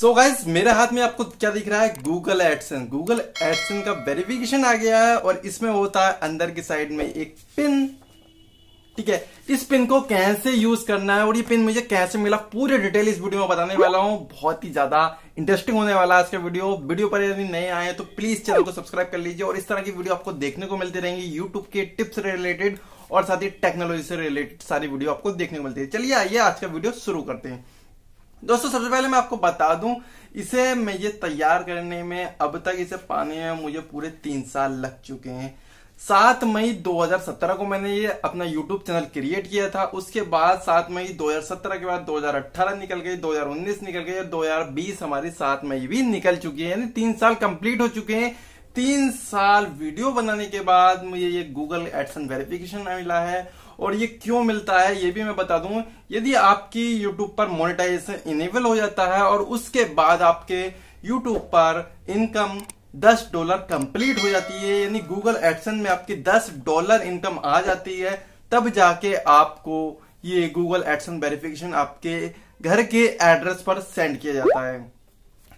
सो so guys मेरे हाथ में आपको क्या दिख रहा है गूगल एडसन गूगल एडसन का वेरिफिकेशन आ गया है और इसमें होता है अंदर की साइड में एक पिन ठीक है इस पिन को कैसे यूज करना है और ये पिन मुझे कैसे मिला पूरे डिटेल इस वीडियो में बताने वाला हूँ बहुत ही ज्यादा इंटरेस्टिंग होने वाला है आज का वीडियो वीडियो पर यदि नए आए तो प्लीज चैनल को सब्सक्राइब कर लीजिए और इस तरह की वीडियो आपको देखने को मिलती रहेंगी यूट्यूब के टिप्स रिलेटेड और साथ ही टेक्नोलॉजी से रिलेटेड सारी वीडियो आपको देखने को मिलती है चलिए आइए आज का वीडियो शुरू करते हैं दोस्तों सबसे पहले मैं आपको बता दूं इसे मैं ये तैयार करने में अब तक इसे पाने में मुझे पूरे तीन साल लग चुके हैं सात मई 2017 को मैंने ये अपना YouTube चैनल क्रिएट किया था उसके बाद सात मई 2017 के बाद 2018 निकल गई 2019 निकल गई और 2020 हमारी सात मई भी निकल चुकी है यानी तीन साल कंप्लीट हो चुके हैं तीन साल वीडियो बनाने के बाद मुझे ये गूगल एडसन वेरिफिकेशन मिला है और ये क्यों मिलता है ये भी मैं बता दूं यदि आपकी यूट्यूब पर मोनेटाइजेशन इनेबल हो जाता है और उसके बाद आपके यूट्यूब पर इनकम दस डॉलर कंप्लीट हो जाती है यानी गूगल एक्शन में आपकी दस डॉलर इनकम आ जाती है तब जाके आपको ये गूगल एक्शन वेरिफिकेशन आपके घर के एड्रेस पर सेंड किया जाता है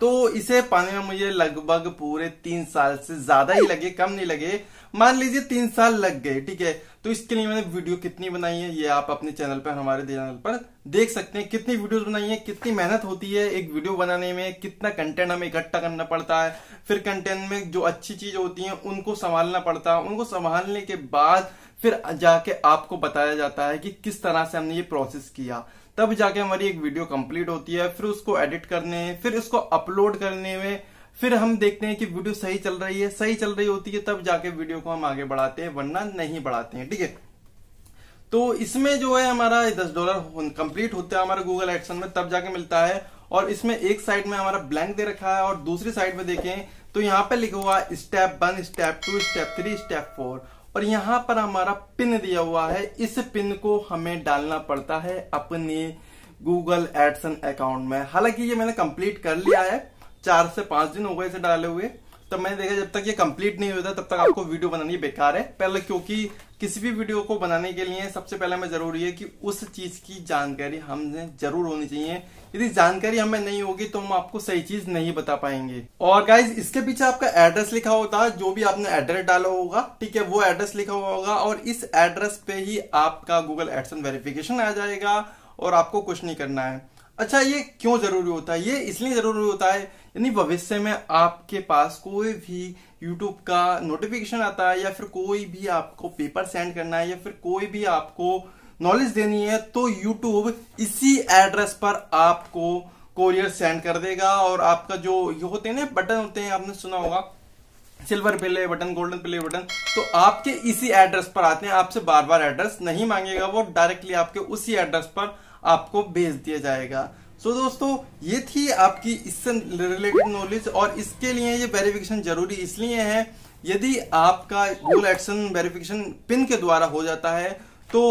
तो इसे पाने में मुझे लगभग पूरे तीन साल से ज्यादा ही लगे कम नहीं लगे मान लीजिए तीन साल लग गए ठीक है तो इसके लिए मैंने वीडियो कितनी बनाई है ये आप अपने चैनल पर हमारे चैनल पर देख सकते हैं कितनी वीडियोस बनाई है कितनी मेहनत होती है एक वीडियो बनाने में कितना कंटेंट हमें इकट्ठा करना पड़ता है फिर कंटेंट में जो अच्छी चीज होती है उनको संभालना पड़ता है उनको संभालने के बाद फिर जाके आपको बताया जाता है कि किस तरह से हमने ये प्रोसेस किया तब जाके हमारी एक वीडियो कंप्लीट होती है फिर उसको एडिट करने फिर उसको अपलोड करने में फिर हम देखते हैं कि वीडियो सही चल रही है सही चल रही होती है तब जाके वीडियो को हम आगे बढ़ाते हैं वरना नहीं बढ़ाते हैं ठीक है तो इसमें जो है हमारा दस डॉलर कंप्लीट होता है हमारा गूगल एक्शन में तब जाके मिलता है और इसमें एक साइड में हमारा ब्लैंक दे रखा है और दूसरी साइड में देखें तो यहाँ पे लिखा हुआ step one step two step three step four और यहाँ पर हमारा पिन दिया हुआ है इस पिन को हमें डालना पड़ता है अपने गूगल एडसन अकाउंट में हालांकि ये मैंने कंप्लीट कर लिया है चार से पांच दिन हो गए इसे डाले हुए तब मैंने देखा जब तक ये कंप्लीट नहीं होता तब तक आपको वीडियो बनानी बेकार है पहले क्योंकि किसी भी वीडियो को बनाने के लिए सबसे पहले हमें जरूरी है कि उस चीज की जानकारी हमें जरूर होनी चाहिए यदि जानकारी हमें नहीं होगी तो हम आपको सही चीज नहीं बता पाएंगे और गाइज इसके पीछे आपका एड्रेस लिखा होता है जो भी आपने एड्रेस डाला होगा ठीक है वो एड्रेस लिखा हुआ होगा और इस एड्रेस पे ही आपका गूगल एडसन वेरिफिकेशन आ जाएगा और आपको कुछ नहीं करना है अच्छा ये क्यों जरूरी होता है ये इसलिए जरूरी होता है यानी भविष्य में आपके पास कोई भी यूट्यूब का नोटिफिकेशन आता है या फिर कोई भी आपको पेपर सेंड करना है या फिर कोई भी आपको नॉलेज देनी है तो यूट्यूब इसी एड्रेस पर आपको कोरियर सेंड कर देगा और आपका जो ये होते हैं ना बटन होते हैं आपने सुना होगा silver play button golden play button तो आपके इसी एड्रेस पर आते हैं आपसे बार बार एड्रेस नहीं मांगेगा वो डायरेक्टली आपके उसी एड्रेस पर आपको भेज दिया जाएगा सो so, दोस्तों ये थी आपकी इससे रिलेटेड नॉलेज और इसके लिए ये वेरिफिकेशन जरूरी इसलिए है यदि आपका गूगल एक्शन वेरिफिकेशन पिन के द्वारा हो जाता है तो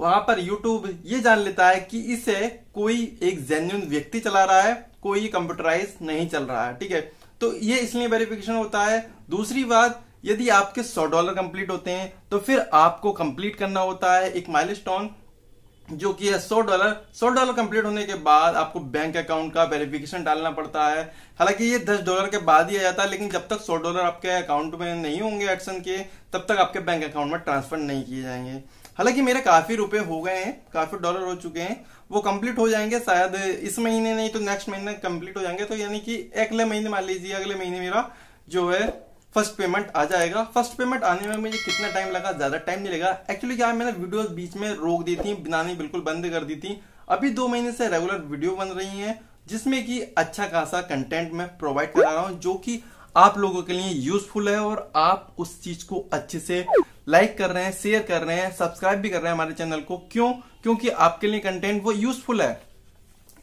वहां पर यूट्यूब ये जान लेता है कि इसे कोई एक जेन्यून व्यक्ति चला रहा है कोई कंप्यूटराइज नहीं चल रहा है ठीक है तो ये इसलिए वेरिफिकेशन होता है दूसरी बात यदि आपके सौ डॉलर कंप्लीट होते हैं तो फिर आपको कंप्लीट करना होता है एक माइलस्टोन जो कि है सौ डॉलर सौ डॉलर कंप्लीट होने के बाद आपको बैंक अकाउंट का वेरिफिकेशन डालना पड़ता है हालांकि ये दस डॉलर के बाद ही आ जाता है लेकिन जब तक सौ डॉलर आपके अकाउंट में नहीं होंगे एक्शन के तब तक आपके बैंक अकाउंट में ट्रांसफर नहीं किए जाएंगे हालांकि मेरे काफी रुपए हो गए हैं काफी डॉलर हो चुके हैं वो कंप्लीट हो जाएंगे शायद इस महीने नहीं तो नेक्स्ट महीने कंप्लीट हो जाएंगे तो यानी कि अगले महीने मान लीजिए अगले महीने मेरा जो है फर्स्ट पेमेंट आ जाएगा फर्स्ट पेमेंट आने में मुझे कितना टाइम लगा ज्यादा टाइम नहीं लगा एक्चुअली क्या मैंने वीडियो बीच में रोक दी थी बनानी बिल्कुल बंद कर दी थी अभी दो महीने से रेगुलर वीडियो बन रही है जिसमें कि अच्छा खासा कंटेंट मैं प्रोवाइड करा रहा हूँ जो कि आप लोगों के लिए यूजफुल है और आप उस चीज को अच्छे से लाइक कर रहे हैं शेयर कर रहे हैं सब्सक्राइब भी कर रहे हैं हमारे चैनल को क्यों क्योंकि आपके लिए कंटेंट वो यूजफुल है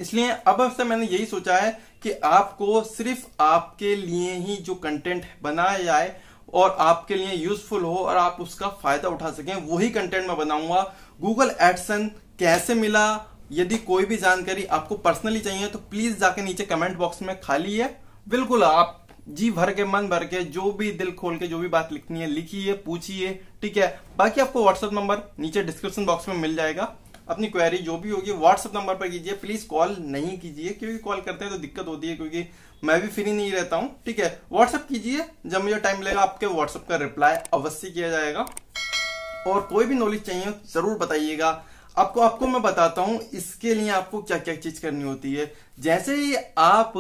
इसलिए अब से मैंने यही सोचा है कि आपको सिर्फ आपके लिए ही जो कंटेंट बनाया जाए और आपके लिए यूजफुल हो और आप उसका फायदा उठा सकें वही कंटेंट मैं बनाऊंगा गूगल एडसन कैसे मिला यदि कोई भी जानकारी आपको पर्सनली चाहिए तो प्लीज जाके नीचे कमेंट बॉक्स में खाली है बिल्कुल आप जी भर के मन भर के जो भी दिल खोल के जो भी बात लिखनी है लिखिए पूछिए ठीक है बाकी आपको व्हाट्सएप नंबर नीचे डिस्क्रिप्शन बॉक्स में मिल जाएगा अपनी क्वेरी जो भी होगी व्हाट्सअप नंबर पर कीजिए प्लीज कॉल नहीं कीजिए क्योंकि कॉल करते हैं तो दिक्कत होती है क्योंकि मैं भी फ्री नहीं रहता हूं ठीक है व्हाट्सअप कीजिए जब मुझे टाइम लगेगा आपके व्हाट्सअप का रिप्लाई अवश्य किया जाएगा और कोई भी नॉलेज चाहिए जरूर बताइएगा आपको आपको मैं बताता हूँ इसके लिए आपको क्या क्या चीज करनी होती है जैसे ही आप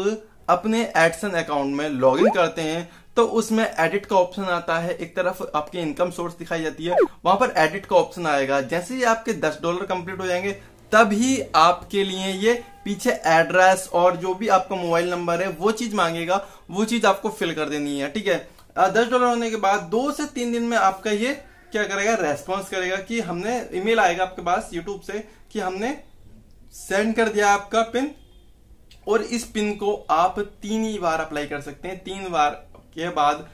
अपने एडसन अकाउंट में लॉगिन करते हैं तो उसमें एडिट का ऑप्शन आता है एक तरफ आपकी इनकम सोर्स दिखाई जाती है वहां पर एडिट का ऑप्शन आएगा जैसे ही आपके दस डॉलर कंप्लीट हो जाएंगे तभी आपके लिए ये पीछे एड्रेस और जो भी आपका मोबाइल नंबर है वो चीज मांगेगा वो चीज आपको फिल कर देनी है ठीक है दस डॉलर होने के बाद दो से तीन दिन में आपका ये क्या करेगा रेस्पॉन्स करेगा कि हमने ईमेल आएगा आपके पास यूट्यूब से कि हमने सेंड कर दिया आपका पिन और इस पिन को आप तीन ही बार अप्लाई कर सकते हैं तीन बार के बाद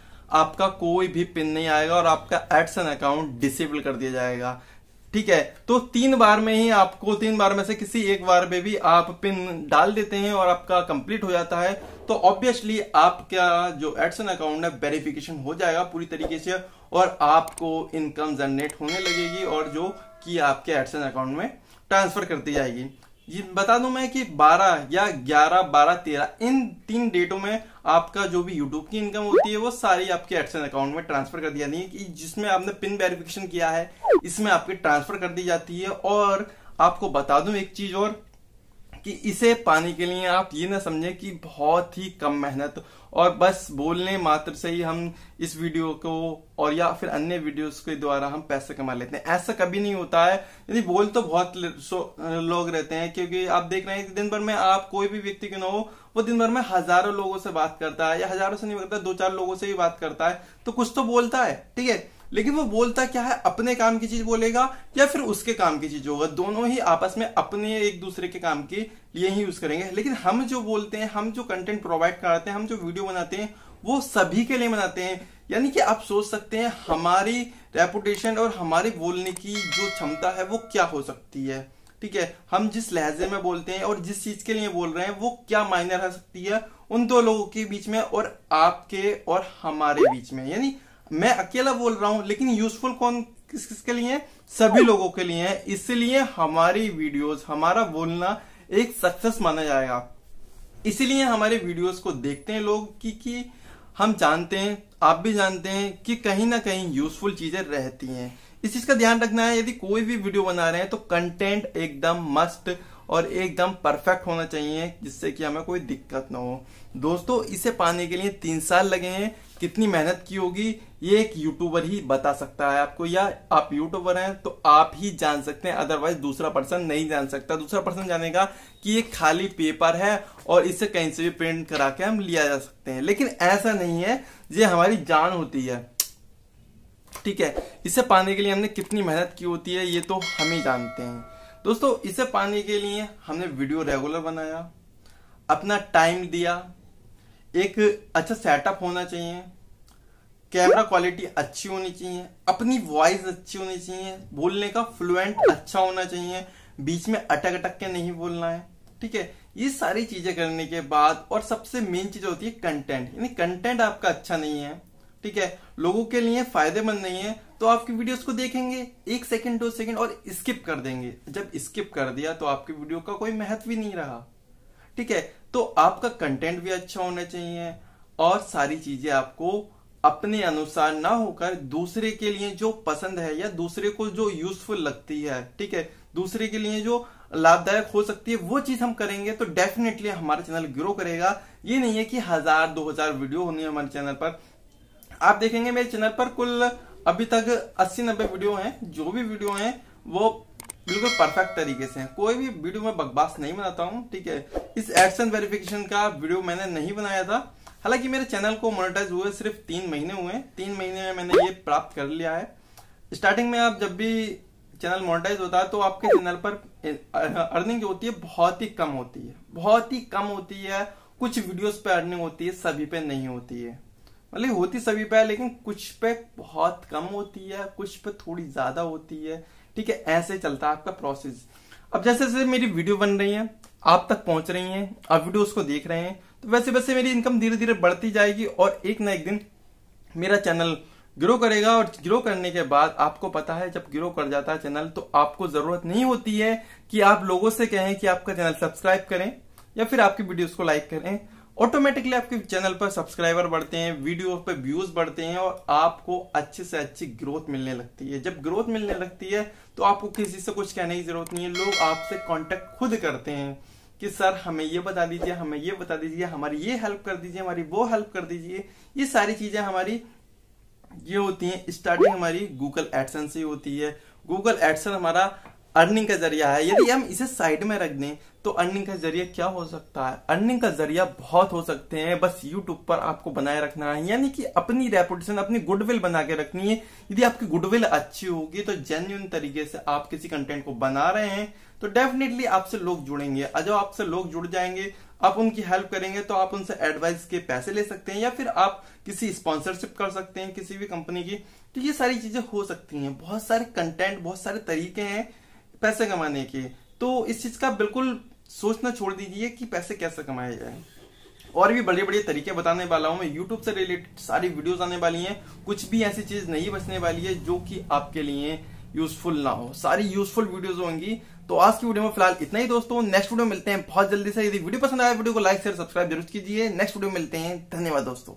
आपका कोई भी पिन नहीं आएगा और आपका एडसन अकाउंट डिसेबल कर दिया जाएगा ठीक है तो तीन बार में ही आपको तीन बार में से किसी एक बार में भी आप पिन डाल देते हैं और आपका कंप्लीट हो जाता है तो ऑब्वियसली आपका जो एडसन अकाउंट है वेरिफिकेशन हो जाएगा पूरी तरीके से और आपको इनकम जनरेट होने लगेगी और जो कि आपके एडसन अकाउंट में ट्रांसफर कर दी जाएगी ये बता दूं मैं कि 12 या 11, 12, 13 इन तीन डेटों में आपका जो भी यूट्यूब की इनकम होती है वो सारी आपके एडसन अकाउंट में ट्रांसफर कर दिया जाती है कि जिसमें आपने पिन वेरिफिकेशन किया है इसमें आपकी ट्रांसफर कर दी जाती है और आपको बता दूं एक चीज और कि इसे पाने के लिए आप ये ना समझे कि बहुत ही कम मेहनत और बस बोलने मात्र से ही हम इस वीडियो को और या फिर अन्य वीडियोस के द्वारा हम पैसे कमा लेते हैं ऐसा कभी नहीं होता है यदि बोल तो बहुत लोग रहते हैं क्योंकि आप देख रहे हैं कि दिन भर में आप कोई भी व्यक्ति क्यों ना हो वो दिन भर में हजारों लोगों से बात करता है या हजारों से नहीं करता दो चार लोगों से ही बात करता है तो कुछ तो बोलता है ठीक है लेकिन वो बोलता क्या है अपने काम की चीज बोलेगा या फिर उसके काम की चीज होगा दोनों ही आपस में अपने एक दूसरे के काम के लिए ही यूज करेंगे लेकिन हम जो बोलते हैं हम जो कंटेंट प्रोवाइड कराते हैं हम जो वीडियो बनाते हैं वो सभी के लिए बनाते हैं यानी कि आप सोच सकते हैं हमारी रेपुटेशन और हमारे बोलने की जो क्षमता है वो क्या हो सकती है ठीक है हम जिस लहजे में बोलते हैं और जिस चीज के लिए बोल रहे हैं वो क्या मायने रह सकती है उन दो लोगों के बीच में और आपके और हमारे बीच में यानी मैं अकेला बोल रहा हूं लेकिन यूजफुल कौन किस किसके लिए सभी oh. लोगों के लिए है इसलिए हमारी वीडियोस हमारा बोलना एक सक्सेस माना जाएगा इसीलिए हमारे वीडियोस को देखते हैं लोग कि कि हम जानते हैं आप भी जानते हैं कि कहीं ना कहीं यूजफुल चीजें रहती हैं इस चीज का ध्यान रखना है यदि कोई भी वीडियो बना रहे हैं तो कंटेंट एकदम मस्ट और एकदम परफेक्ट होना चाहिए जिससे कि हमें कोई दिक्कत ना हो दोस्तों इसे पाने के लिए तीन साल लगे हैं कितनी मेहनत की होगी ये एक यूट्यूबर ही बता सकता है आपको या आप यूट्यूबर हैं तो आप ही जान सकते हैं अदरवाइज दूसरा पर्सन नहीं जान सकता दूसरा पर्सन जानेगा कि ये खाली पेपर है और इसे कहीं से भी प्रिंट करा के हम लिया जा सकते हैं लेकिन ऐसा नहीं है ये हमारी जान होती है ठीक है इसे पाने के लिए हमने कितनी मेहनत की होती है ये तो हम ही जानते हैं दोस्तों इसे पाने के लिए हमने वीडियो रेगुलर बनाया अपना टाइम दिया एक अच्छा सेटअप होना चाहिए कैमरा क्वालिटी अच्छी होनी चाहिए अपनी वॉइस अच्छी होनी चाहिए बोलने का फ्लुएंट अच्छा होना चाहिए बीच में अटक अटक के नहीं बोलना है ठीक है ये सारी चीजें करने के बाद और सबसे मेन चीज होती है कंटेंट यानी कंटेंट आपका अच्छा नहीं है ठीक है लोगों के लिए फायदेमंद नहीं है तो आपकी वीडियोस को देखेंगे एक सेकंड दो सेकंड और स्किप कर देंगे जब स्किप कर दिया तो आपकी वीडियो का कोई महत्व ही नहीं रहा ठीक है तो आपका कंटेंट भी अच्छा होना चाहिए और सारी चीजें आपको अपने अनुसार ना होकर दूसरे के लिए जो पसंद है या दूसरे को जो यूजफुल लगती है ठीक है दूसरे के लिए जो लाभदायक हो सकती है वो चीज हम करेंगे तो डेफिनेटली हमारा चैनल ग्रो करेगा ये नहीं है कि हजार दो हजार वीडियो होनी है हमारे चैनल पर आप देखेंगे मेरे चैनल पर कुल अभी तक 80-90 वीडियो हैं जो भी वीडियो हैं वो बिल्कुल परफेक्ट तरीके से हैं कोई भी वीडियो में बकवास नहीं बनाता हूँ ठीक है इस एक्शन वेरिफिकेशन का वीडियो मैंने नहीं बनाया था हालांकि मेरे चैनल को मोनेटाइज हुए सिर्फ तीन महीने हुए तीन महीने में मैंने ये प्राप्त कर लिया है स्टार्टिंग में आप जब भी चैनल मोनेटाइज होता है तो आपके चैनल पर अर्निंग जो होती है बहुत ही कम होती है बहुत ही कम होती है कुछ वीडियोस पे अर्निंग होती है सभी पे नहीं होती है मतलब होती सभी पे है लेकिन कुछ पे बहुत कम होती है कुछ पे थोड़ी ज्यादा होती है ठीक है ऐसे चलता है आपका प्रोसेस अब जैसे जैसे मेरी वीडियो बन रही है आप तक पहुंच रही है आप वीडियो उसको देख रहे हैं तो वैसे वैसे मेरी इनकम धीरे धीरे बढ़ती जाएगी और एक ना एक दिन मेरा चैनल ग्रो करेगा और ग्रो करने के बाद आपको पता है जब ग्रो कर जाता है चैनल तो आपको जरूरत नहीं होती है कि आप लोगों से कहें कि आपका चैनल सब्सक्राइब करें या फिर आपकी वीडियोस को लाइक करें ऑटोमेटिकली आपके चैनल पर सब्सक्राइबर बढ़ते हैं वीडियो पर व्यूज बढ़ते हैं और आपको अच्छे से अच्छी ग्रोथ मिलने लगती है जब ग्रोथ मिलने लगती है तो आपको किसी से कुछ कहने की जरूरत नहीं है लोग आपसे कॉन्टेक्ट खुद करते हैं कि सर हमें ये बता दीजिए हमें ये बता दीजिए हमारी ये हेल्प कर दीजिए हमारी वो हेल्प कर दीजिए ये सारी चीजें हमारी ये होती हैं स्टार्टिंग हमारी गूगल एडसन से होती है गूगल एडसन हमारा अर्निंग का जरिया है यदि हम इसे साइड में रख दें तो अर्निंग का जरिया क्या हो सकता है अर्निंग का जरिया बहुत हो सकते हैं बस यूट्यूब पर आपको बनाए रखना है यानी कि अपनी रेपुटेशन अपनी गुडविल बना के रखनी है यदि आपकी गुडविल अच्छी होगी तो जेन्यून तरीके से आप किसी कंटेंट को बना रहे हैं तो डेफिनेटली आपसे लोग जुड़ेंगे जब आपसे लोग जुड़ जाएंगे आप उनकी हेल्प करेंगे तो आप उनसे एडवाइस के पैसे ले सकते हैं या फिर आप किसी स्पॉन्सरशिप कर सकते हैं किसी भी कंपनी की तो ये सारी चीजें हो सकती हैं बहुत सारे कंटेंट बहुत सारे तरीके हैं पैसे कमाने के तो इस चीज का बिल्कुल सोचना छोड़ दीजिए कि पैसे कैसे कमाए जाए और भी बड़े बड़े तरीके बताने वाला हूं मैं यूट्यूब से रिलेटेड सारी वीडियोस आने वाली हैं कुछ भी ऐसी चीज नहीं बचने वाली है जो कि आपके लिए यूजफुल ना हो सारी यूजफुल वीडियोस होंगी तो आज की वीडियो में फिलहाल इतना ही दोस्तों नेक्स्ट वीडियो मिलते हैं बहुत जल्दी से यदि वीडियो पसंद आया वीडियो को लाइक शेयर सब्सक्राइब जरूर कीजिए नेक्स्ट वीडियो मिलते हैं धन्यवाद दोस्तों